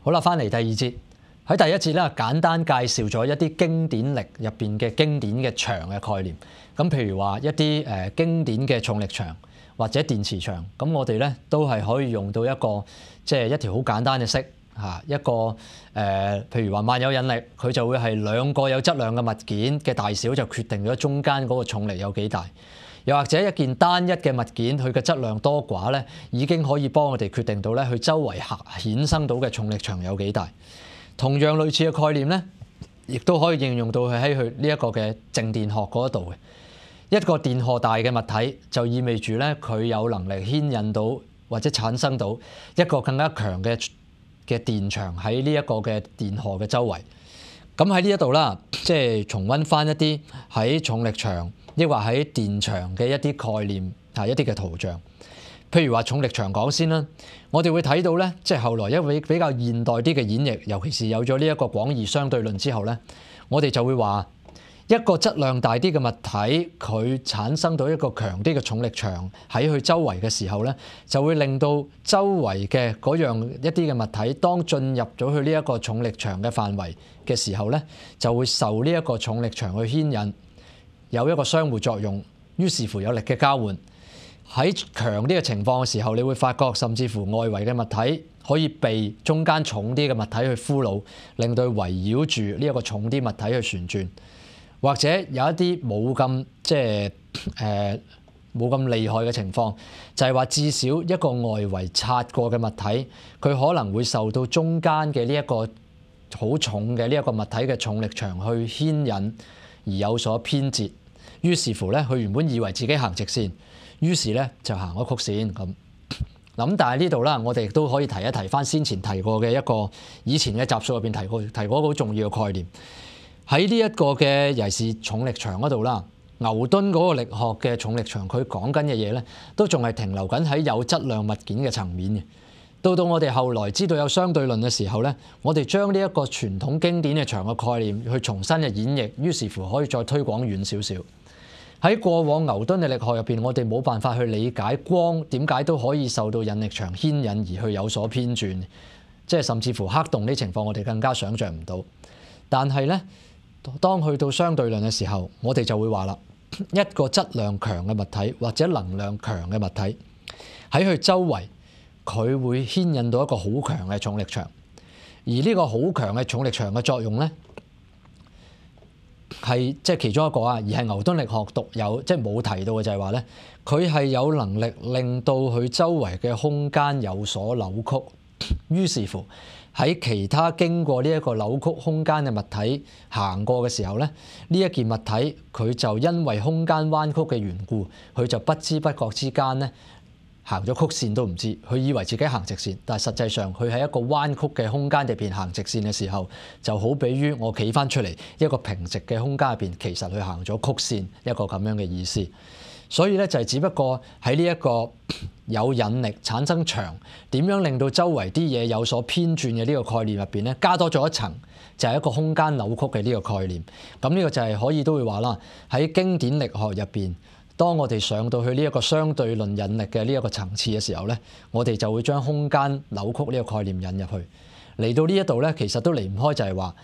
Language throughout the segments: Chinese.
好啦，翻嚟第二節。喺第一節咧，簡單介紹咗一啲經典力入面嘅經典嘅場嘅概念。咁譬如話一啲誒經典嘅重力場或者電磁場，咁我哋咧都係可以用到一個即係一條好簡單嘅式一個誒譬如話萬有引力，佢就會係兩個有質量嘅物件嘅大小就決定咗中間嗰個重力有幾大。又或者一件單一嘅物件，佢嘅質量多寡咧，已經可以幫我哋決定到咧，佢周圍核衍生到嘅重力場有幾大。同樣類似嘅概念咧，亦都可以應用到佢喺佢呢一個嘅靜電學嗰度嘅一個電荷大嘅物體，就意味住咧佢有能力牽引到或者產生到一個更加強嘅嘅電場喺呢一個嘅電荷嘅周圍。咁喺呢一度啦，即系重温翻一啲喺重力場，亦或喺電場嘅一啲概念，一啲嘅圖像。譬如話重力場講先啦，我哋會睇到咧，即係後來一位比較現代啲嘅演繹，尤其是有咗呢一個廣義相對論之後咧，我哋就會話。一個質量大啲嘅物體，佢產生到一個強啲嘅重力場喺佢周圍嘅時候咧，就會令到周圍嘅嗰樣一啲嘅物體，當進入咗去呢一個重力場嘅範圍嘅時候咧，就會受呢一個重力場去牽引，有一個相互作用，於是乎有力嘅交換。喺強啲嘅情況嘅時候，你會發覺甚至乎外圍嘅物體可以被中間重啲嘅物體去俘虏，令到佢圍繞住呢一個重啲物體去旋轉。或者有一啲冇咁即係誒冇咁厲害嘅情況，就係話至少一個外圍擦過嘅物體，佢可能會受到中間嘅呢一個好重嘅呢一個物體嘅重力場去牽引，而有所偏折。於是乎咧，佢原本以為自己行直線，於是咧就行咗曲線咁。咁，但係呢度啦，我哋都可以提一提翻先前提過嘅一個以前嘅集數入邊提過提過一個好重要嘅概念。喺呢一個嘅尤其是重力場嗰度啦，牛頓嗰個力學嘅重力場，佢講緊嘅嘢咧，都仲係停留緊喺有質量物件嘅層面嘅。到到我哋後來知道有相對論嘅時候咧，我哋將呢一個傳統經典嘅場嘅概念去重新嘅演繹，於是乎可以再推廣遠少少。喺過往牛頓嘅力學入邊，我哋冇辦法去理解光點解都可以受到引力場牽引而去有所偏轉，即係甚至乎黑洞呢情況，我哋更加想象唔到。但係咧。當去到相對論嘅時候，我哋就會話啦，一個質量強嘅物體或者能量強嘅物體喺佢周圍，佢會牽引到一個好強嘅重力場。而呢個好強嘅重力場嘅作用呢，係即係其中一個啊，而係牛頓力學獨有，即係冇提到嘅就係話呢，佢係有能力令到佢周圍嘅空間有所扭曲。於是乎。喺其他經過呢一個扭曲空間嘅物體行過嘅時候咧，呢一件物體佢就因為空間彎曲嘅緣故，佢就不知不覺之間咧行咗曲線都唔知，佢以為自己行直線，但係實際上佢喺一個彎曲嘅空間入邊行直線嘅時候，就好比於我企翻出嚟一個平直嘅空間入邊，其實佢行咗曲線一個咁樣嘅意思。所以咧就係只不過喺呢一個 有引力產生場，點樣令到周圍啲嘢有所偏轉嘅呢個概念入邊咧，加多咗一層，就係一個空間扭曲嘅呢個概念。咁呢個就係可以都會話啦，喺經典力学入邊，當我哋上到去呢一個相對論引力嘅呢一個層次嘅時候咧，我哋就會將空間扭曲呢個概念引入去。嚟到呢一度咧，其實都離唔開就係話，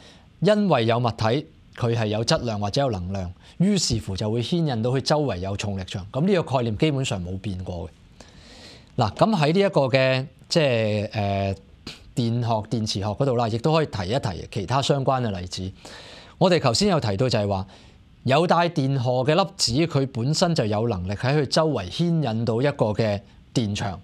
因為有物體。佢係有質量或者有能量，於是乎就會牽引到佢周圍有重力場。咁呢個概念基本上冇變過嘅。嗱，咁喺呢一個嘅即係誒電學、電磁學嗰度啦，亦都可以提一提其他相關嘅例子。我哋頭先有提到就係話，有帶電荷嘅粒子，佢本身就有能力喺佢周圍牽引到一個嘅電場。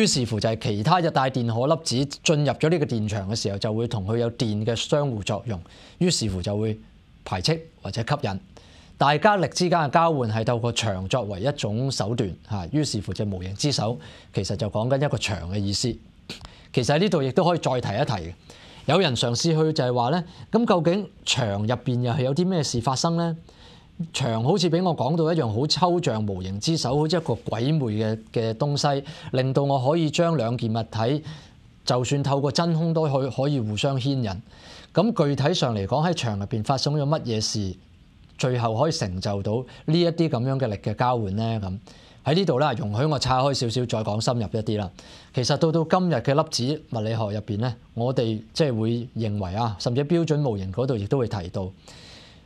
於是乎就係其他日帶電荷粒子進入咗呢個電場嘅時候，就會同佢有電嘅相互作用。於是乎就會排斥或者吸引。大家力之間嘅交換係透過場作為一種手段嚇。於是乎就無形之手，其實就講緊一個場嘅意思。其實喺呢度亦都可以再提一提。有人嘗試去就係話咧，咁究竟場入邊又係有啲咩事發生咧？牆好似俾我講到一樣好抽象模形之手，好似一個鬼魅嘅嘅東西，令到我可以將兩件物體，就算透過真空都去可以互相牽引。咁具體上嚟講，喺牆入面發生咗乜嘢事，最後可以成就到呢一啲咁樣嘅力嘅交換呢咁喺呢度啦容許我拆開少少再講深入一啲啦。其實到到今日嘅粒子物理學入面呢我哋即係會認為啊，甚至標準模型嗰度亦都會提到。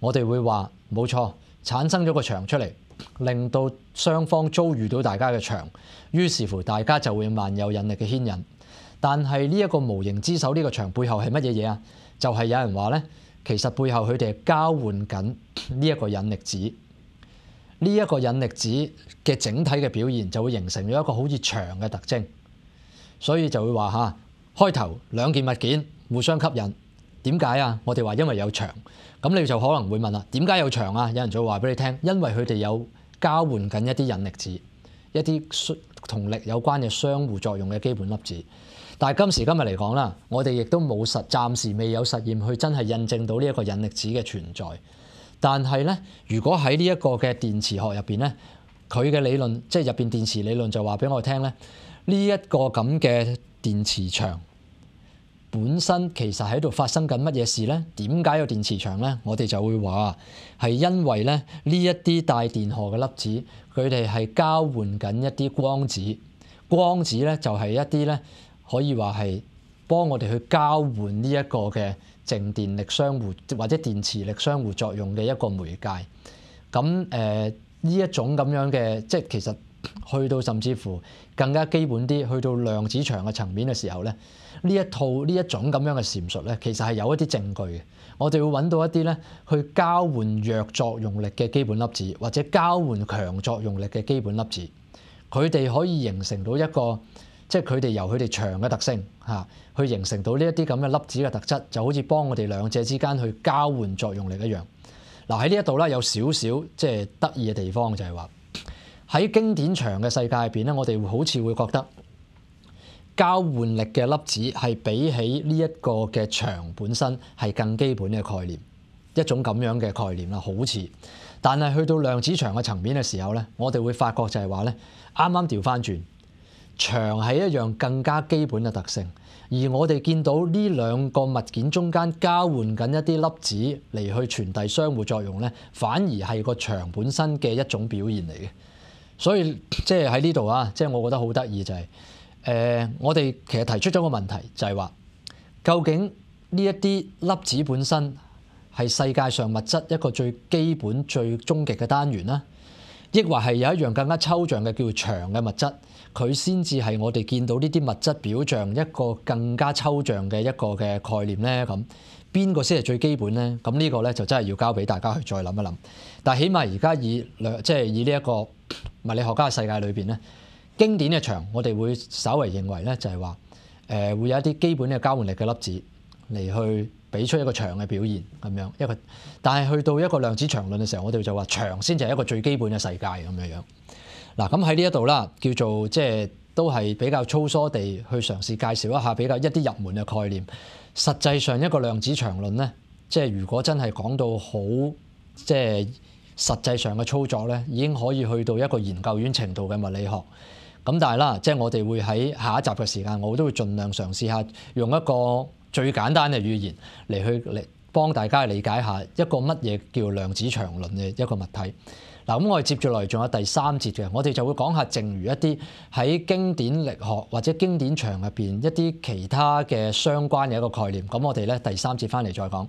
我哋會話冇錯，產生咗個牆出嚟，令到雙方遭遇到大家嘅牆，於是乎大家就會萬有引力嘅牽引。但係呢一個無形之手呢個牆背後係乜嘢嘢啊？就係有人話呢，其實背後佢哋係交換緊呢一個引力子。呢一個引力子嘅整體嘅表現就會形成咗一個好似牆嘅特徵，所以就會話嚇開頭兩件物件互相吸引。點解啊？我哋話因為有牆，咁你就可能會問啦，點解有牆啊？有人就會話俾你聽，因為佢哋有交換緊一啲引力子，一啲同力有關嘅相互作用嘅基本粒子。但係今時今日嚟講啦，我哋亦都冇實，暫時未有實驗去真係印證到呢一個引力子嘅存在。但係呢，如果喺呢一個嘅電磁學入邊呢，佢嘅理論即係入邊電磁理論就話俾我聽呢，呢一個咁嘅電磁場。本身其實喺度發生緊乜嘢事咧？點解有電磁場咧？我哋就會話係因為咧呢一啲带電荷嘅粒子，佢哋係交換緊一啲光子，光子咧就係一啲咧可以話係幫我哋去交換呢一個嘅静電力相互或者電磁力相互作用嘅一個媒介。咁誒呢一種咁樣嘅即係其實。去到甚至乎更加基本啲，去到量子場嘅層面嘅時候咧，呢一套呢一種咁樣嘅阐述咧，其實係有一啲證據嘅。我哋會揾到一啲咧，去交換弱作用力嘅基本粒子，或者交換強作用力嘅基本粒子，佢哋可以形成到一個，即係佢哋由佢哋長嘅特性嚇，去形成到呢一啲咁嘅粒子嘅特質，就好似幫我哋兩者之間去交換作用力一樣。嗱喺呢一度咧，有少少即係得意嘅地方就係話。喺經典長嘅世界入邊咧，我哋好似會覺得交換力嘅粒子係比起呢一個嘅長本身係更基本嘅概念一種咁樣嘅概念啦，好似。但系去到量子場嘅層面嘅時候咧，我哋會發覺就係話咧，啱啱調翻轉長係一樣更加基本嘅特性，而我哋見到呢兩個物件中間交換緊一啲粒子嚟去傳遞相互作用咧，反而係個長本身嘅一種表現嚟嘅。所以即係喺呢度啊，即係我覺得好得意就係誒，我哋其實提出咗個問題，就係話究竟呢一啲粒子本身係世界上物質一個最基本、最終極嘅單元啦，抑或係有一樣更加抽象嘅叫長嘅物質，佢先至係我哋見到呢啲物質表象一個更加抽象嘅一個嘅概念咧。咁邊個先係最基本咧？咁呢個咧就真係要交俾大家去再諗一諗。但起碼而家以即係以呢一個。物理学家嘅世界里边咧，经典嘅场，我哋会稍微认为咧就系话，诶会有一啲基本嘅交换力嘅粒子嚟去俾出一个场嘅表现咁样一个，但系去到一个量子场论嘅时候，我哋就话场先就系一个最基本嘅世界咁样样。嗱，咁喺呢一度啦，叫做即系都系比较粗疏地去尝试介绍一下比较一啲入门嘅概念。实际上一个量子场论咧，即系如果真系讲到好即系。實際上嘅操作咧，已經可以去到一個研究院程度嘅物理學。咁但係啦，即係我哋會喺下一集嘅時間，我都會盡量嘗試下用一個最簡單嘅語言嚟去嚟幫大家理解下一個乜嘢叫量子長論嘅一個物體。嗱，咁我哋接住落嚟仲有第三節嘅，我哋就會講下正如一啲喺經典力學或者經典場入邊一啲其他嘅相關嘅一個概念。咁我哋咧第三節翻嚟再講。